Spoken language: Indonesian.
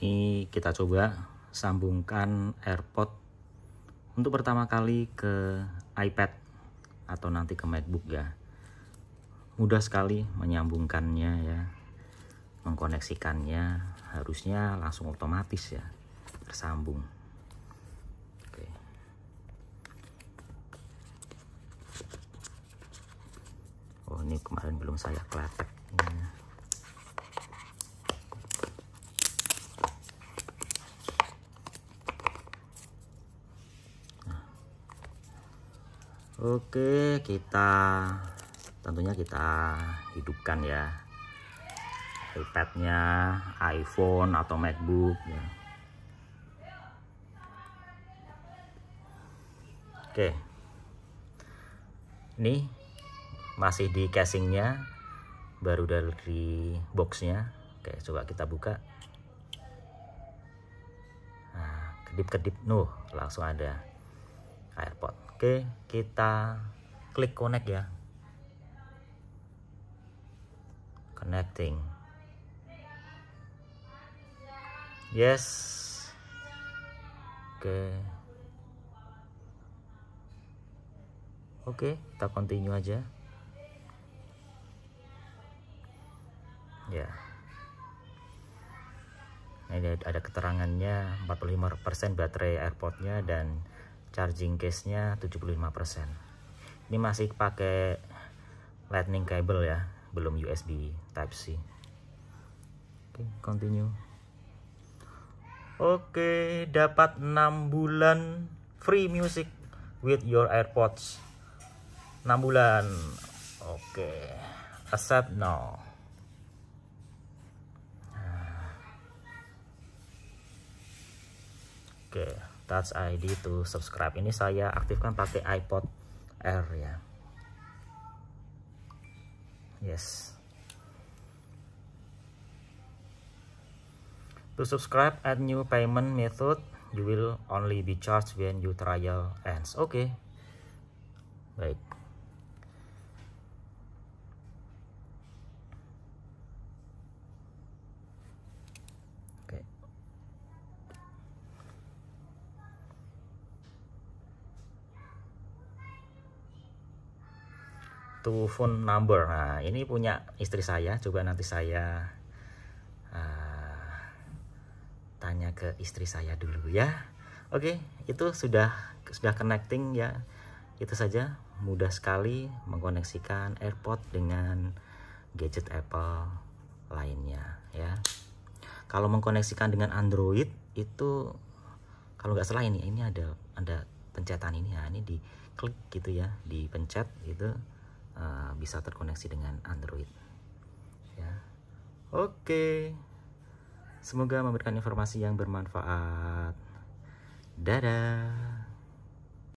ini kita coba sambungkan AirPod untuk pertama kali ke iPad atau nanti ke MacBook ya mudah sekali menyambungkannya ya mengkoneksikannya harusnya langsung otomatis ya tersambung Oke. oh ini kemarin belum saya kletek ya. Oke, kita tentunya kita hidupkan ya iPadnya, iPhone atau MacBook ya. Oke, ini masih di casingnya, baru dari boxnya. Oke, coba kita buka. Nah, kedip-kedip, nuh langsung ada. AirPod. Oke, kita klik connect ya. Connecting. Yes. Oke. Oke, kita continue aja. Ya. Yeah ini ada keterangannya 45% baterai airportnya dan charging case nya 75% ini masih pakai lightning cable ya belum USB type C oke continue Oke, dapat 6 bulan free music with your AirPods. 6 bulan. Oke. Accept now. Oke. Touch ID to subscribe. Ini saya aktifkan pakai iPod Air ya. Yes. To subscribe at new payment method, you will only be charged when you trial ends. Oke. Okay. Baik. satu phone number. Nah, ini punya istri saya Coba nanti saya uh, tanya ke istri saya dulu ya. Oke, itu sudah sudah connecting ya. Itu saja mudah sekali mengkoneksikan AirPod dengan gadget Apple lainnya ya. Kalau mengkoneksikan dengan Android itu kalau nggak salah ini ini ada ada pencetan ini ya ini di klik gitu ya dipencet gitu Eh, bisa terkoneksi dengan Android. Ya. Oke. Semoga memberikan informasi yang bermanfaat. Dadah.